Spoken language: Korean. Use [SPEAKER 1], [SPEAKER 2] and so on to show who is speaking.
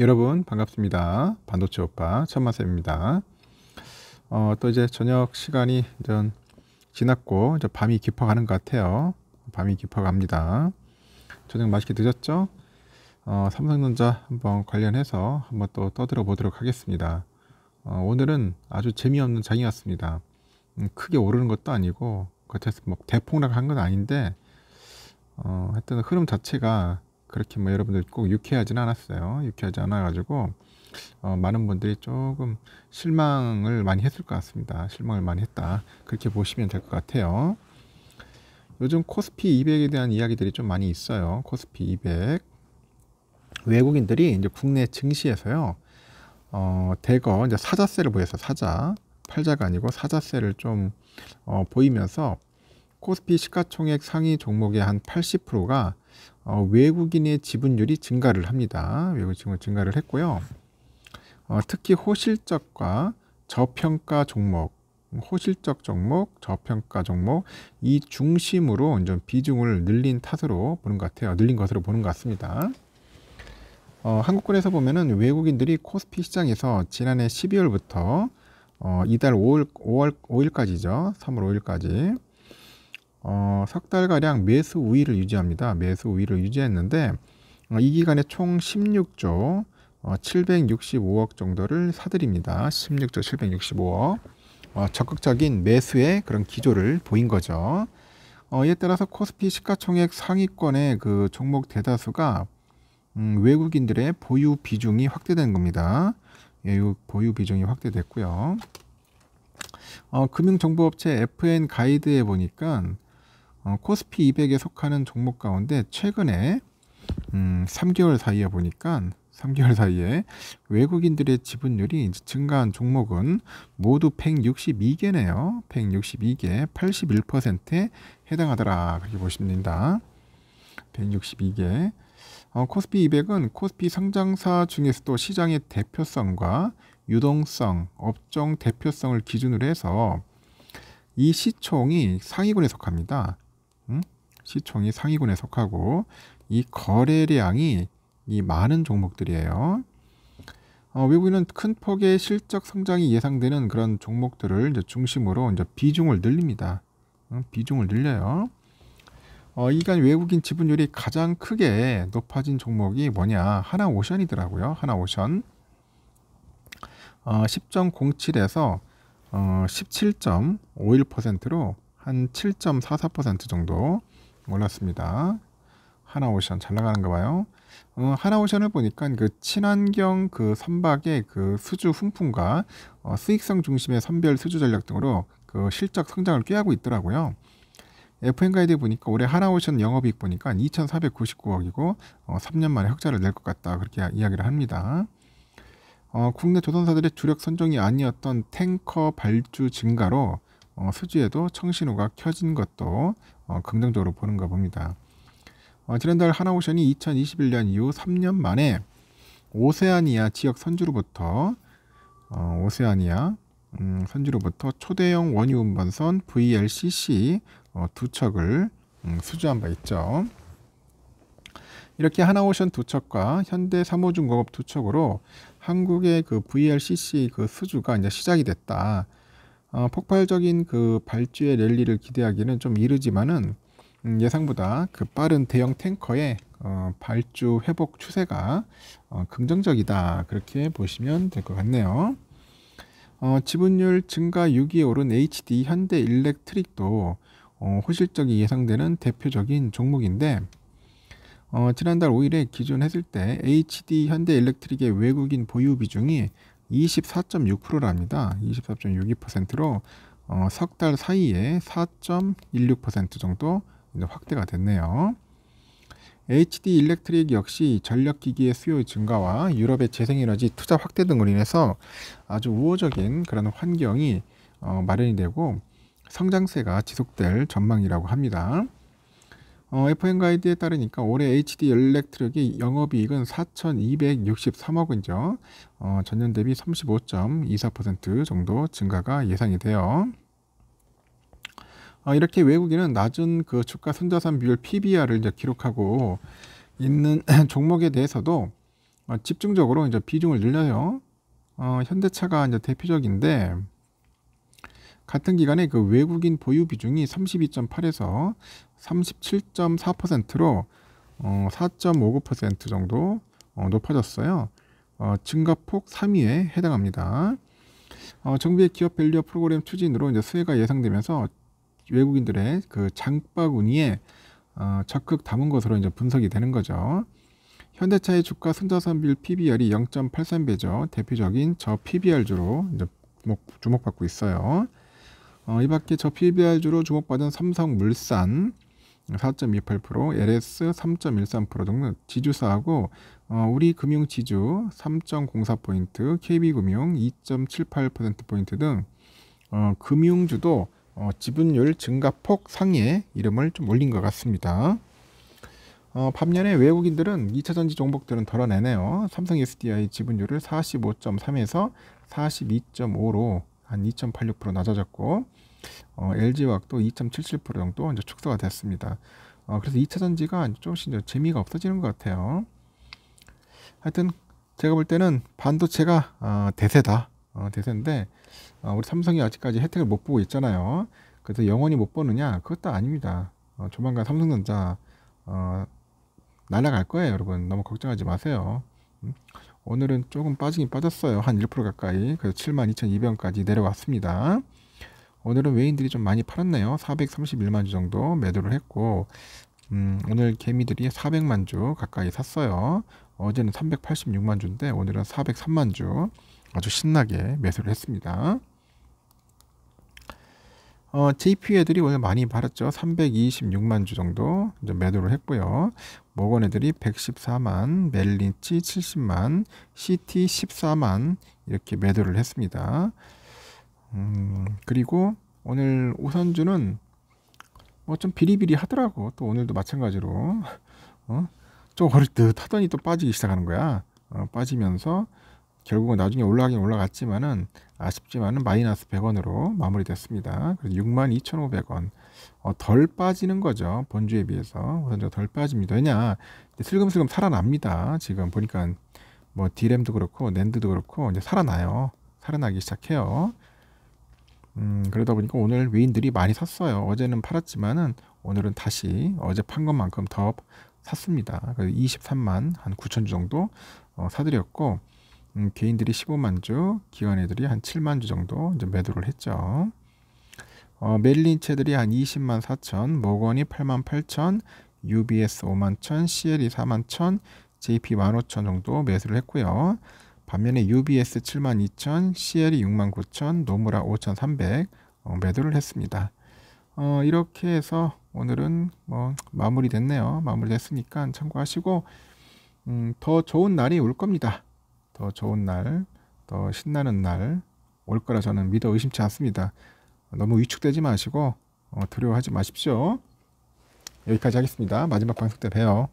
[SPEAKER 1] 여러분 반갑습니다. 반도체 오빠 천마쌤입니다. 어, 또 이제 저녁 시간이 전 지났고 이제 밤이 깊어가는 것 같아요. 밤이 깊어갑니다. 저녁 맛있게 드셨죠? 어, 삼성전자 한번 관련해서 한번 또 떠들어 보도록 하겠습니다. 어, 오늘은 아주 재미없는 장이었습니다. 음, 크게 오르는 것도 아니고 겉에서 뭐 대폭락한 건 아닌데 어, 하여튼 흐름 자체가 그렇게 뭐 여러분들 꼭 유쾌하진 않았어요. 유쾌하지 않아가지고 어, 많은 분들이 조금 실망을 많이 했을 것 같습니다. 실망을 많이 했다. 그렇게 보시면 될 것 같아요. 요즘 코스피 200에 대한 이야기들이 좀 많이 있어요. 코스피 200. 외국인들이 이제 국내 증시에서요. 어, 대거 이제 사자세를 보여서 사자. 팔자가 아니고 사자세를 좀 어, 보이면서 코스피 시가총액 상위 종목의 한 80%가 어, 외국인의 지분율이 증가를 합니다. 외국인 지분 증가를 했고요. 어, 특히 호실적과 저평가 종목, 호실적 종목, 저평가 종목 이 중심으로 좀 비중을 늘린 탓으로 보는 것 같아요. 늘린 것으로 보는 것 같습니다. 어, 한국권에서 보면은 외국인들이 코스피 시장에서 지난해 12월부터 어, 이달 5월, 5월 5일까지죠. 3월 5일까지 어, 석 달가량 매수 우위를 유지합니다. 매수 우위를 유지했는데 어, 이 기간에 총 16조 어, 765억 정도를 사들입니다. 16조 765억 어, 적극적인 매수의 그런 기조를 보인 거죠. 어, 이에 따라서 코스피 시가총액 상위권의 그 종목 대다수가 음, 외국인들의 보유 비중이 확대된 겁니다. 예, 보유 비중이 확대됐고요. 어, 금융정보업체 FN 가이드에 보니까 어, 코스피 200에 속하는 종목 가운데 최근에 음, 3개월 사이에 보니까 3개월 사이에 외국인들의 지분율이 증가한 종목은 모두 162개네요. 162개, 81%에 해당하더라. 그렇게 보십니다. 162개. 어, 코스피 200은 코스피 성장사 중에서도 시장의 대표성과 유동성, 업종 대표성을 기준으로 해서 이 시총이 상위군에 속합니다. 음? 시총이 상위군에 속하고 이 거래량이 이 많은 종목들이에요. 어, 외국인은 큰 폭의 실적 성장이 예상되는 그런 종목들을 이제 중심으로 이제 비중을 늘립니다. 음, 비중을 늘려요. 어, 이간 외국인 지분율이 가장 크게 높아진 종목이 뭐냐? 하나 오션이더라고요. 하나 오션. 어, 10.07에서 어, 17.51%로 한7.44% 정도 올랐습니다. 하나오션 잘 나가는 가 봐요. 어, 하나오션을 보니까 그 친환경 그 선박의 그 수주 훈풍과 어, 수익성 중심의 선별 수주 전략 등으로 그 실적 성장을 꾀하고 있더라고요. FN 가이드 보니까 올해 하나오션 영업이익 보니까 2,499억이고 어, 3년 만에 흑자를 낼 것 같다 그렇게 이야기를 합니다. 어, 국내 조선사들의 주력 선정이 아니었던 탱커 발주 증가로 어, 수지에도 청신호가 켜진 것도 어, 긍정적으로 보는가 봅니다. 어, 지난달 하나오션이 2021년 이후 3년 만에 오세아니아 지역 선주로부터 어, 오세아니아 음, 선주로부터 초대형 원유 운반선 VLCC 어, 두 척을 음, 수주한 바 있죠. 이렇게 하나오션 두 척과 현대 삼호중공업 두 척으로 한국의 그 VLCC 그 수주가 이제 시작이 됐다. 어, 폭발적인 그 발주의 랠리를 기대하기는 좀 이르지만은 음, 예상보다 그 빠른 대형 탱커의 어, 발주 회복 추세가 어, 긍정적이다 그렇게 보시면 될 것 같네요. 어, 지분율 증가 6위 오른 HD 현대 일렉트릭도 어, 호실적이 예상되는 대표적인 종목인데 어, 지난달 5일에 기준했을 때 HD 현대 일렉트릭의 외국인 보유 비중이 24.6%랍니다. 24.62%로 어, 석달 사이에 4.16% 정도 확대가 됐네요. HD 일렉트릭 역시 전력기기의 수요 증가와 유럽의 재생에너지 투자 확대 등으로 인해서 아주 우호적인 그런 환경이 어, 마련이 되고 성장세가 지속될 전망이라고 합니다. 어, FN 가이드에 따르니까 올해 HD 연렉트릭의 영업이익은 4,263억 원이죠. 어, 전년 대비 35.24% 정도 증가가 예상이 돼요. 어, 이렇게 외국인은 낮은 그 주가 순자산 비율 PBR을 이제 기록하고 있는 종목에 대해서도 어, 집중적으로 이제 비중을 늘려요. 어, 현대차가 이제 대표적인데 같은 기간에 그 외국인 보유 비중이 32.8에서 37.4%로 어, 4.59% 정도 어, 높아졌어요. 어, 증가폭 3위에 해당합니다. 어, 정부의 기업 밸류업 프로그램 추진으로 이제 수혜가 예상되면서 외국인들의 그 장바구니에 어, 적극 담은 것으로 이제 분석이 되는 거죠. 현대차의 주가 순자산비율 PBR이 0.83배죠. 대표적인 저 PBR주로 이제 주목받고 있어요. 어, 이밖에 저 PBR주로 주목받은 삼성물산 4.28%, LS 3.13%등도 지주사하고 어, 우리금융지주 3.04포인트, KB금융 2.78%포인트 등 어, 금융주도 어, 지분율 증가폭 상위에 이름을 좀 올린 것 같습니다. 어, 반면에 외국인들은 2차 전지 종목들은 덜어내네요. 삼성 SDI 지분율을 45.3에서 42.5로 한2.86% 낮아졌고 어, LG화학도 2.77% 정도 이제 축소가 됐습니다. 어, 그래서 2차전지가 조금씩 이제 재미가 없어지는 것 같아요. 하여튼 제가 볼 때는 반도체가 어, 대세다. 어, 대세인데 어, 우리 삼성이 아직까지 혜택을 못 보고 있잖아요. 그래서 영원히 못 보느냐? 그것도 아닙니다. 어, 조만간 삼성전자 어, 날아갈 거예요, 여러분. 너무 걱정하지 마세요. 음? 오늘은 조금 빠지긴 빠졌어요. 한 1% 가까이. 그래서 72,200원까지 내려왔습니다. 오늘은 외인들이 좀 많이 팔았네요. 431만 주 정도 매도를 했고 음, 오늘 개미들이 400만 주 가까이 샀어요. 어제는 386만 주인데 오늘은 403만 주 아주 신나게 매수를 했습니다. 어, JP 애들이 오늘 많이 팔았죠. 326만 주 정도 이제 매도를 했고요. 모건 애들이 114만, 멜린치 70만, CT 14만 이렇게 매도를 했습니다. 음, 그리고 오늘 우선주는 뭐 좀 비리비리 하더라고. 또 오늘도 마찬가지로. 어? 좀 어릴 듯 하더니 또 빠지기 시작하는 거야. 어, 빠지면서 결국은 나중에 올라가긴 올라갔지만은 아쉽지만은 마이너스 100원으로 마무리됐습니다. 그래서 62,500원 어, 덜 빠지는 거죠 본주에 비해서 우선 덜 빠집니다. 왜냐 슬금슬금 살아납니다. 지금 보니까 뭐 디램도 그렇고 낸드도 그렇고 이제 살아나요. 살아나기 시작해요. 음, 그러다 보니까 오늘 외인들이 많이 샀어요. 어제는 팔았지만은 오늘은 다시 어제 판 것만큼 더 샀습니다. 그래서 23만 한 9천 주 정도 어, 사드렸고 음, 개인들이 15만 주, 기관애들이 한 7만 주 정도 이제 매도를 했죠. 어, 멜린체들이 한 20만 4천, 모건이 8만 8천, UBS 5만 천, CL이 4만 천, JP 1만 5천 정도 매수를 했고요. 반면에 UBS 7만 2천, CL이 6만 9천, 노무라 5,300 어, 매도를 했습니다. 어, 이렇게 해서 오늘은 뭐 마무리됐네요. 마무리됐으니까 참고하시고 음, 더 좋은 날이 올 겁니다. 더 좋은 날, 더 신나는 날 올 거라 저는 믿어 의심치 않습니다. 너무 위축되지 마시고 어, 두려워하지 마십시오. 여기까지 하겠습니다. 마지막 방송 때 봬요.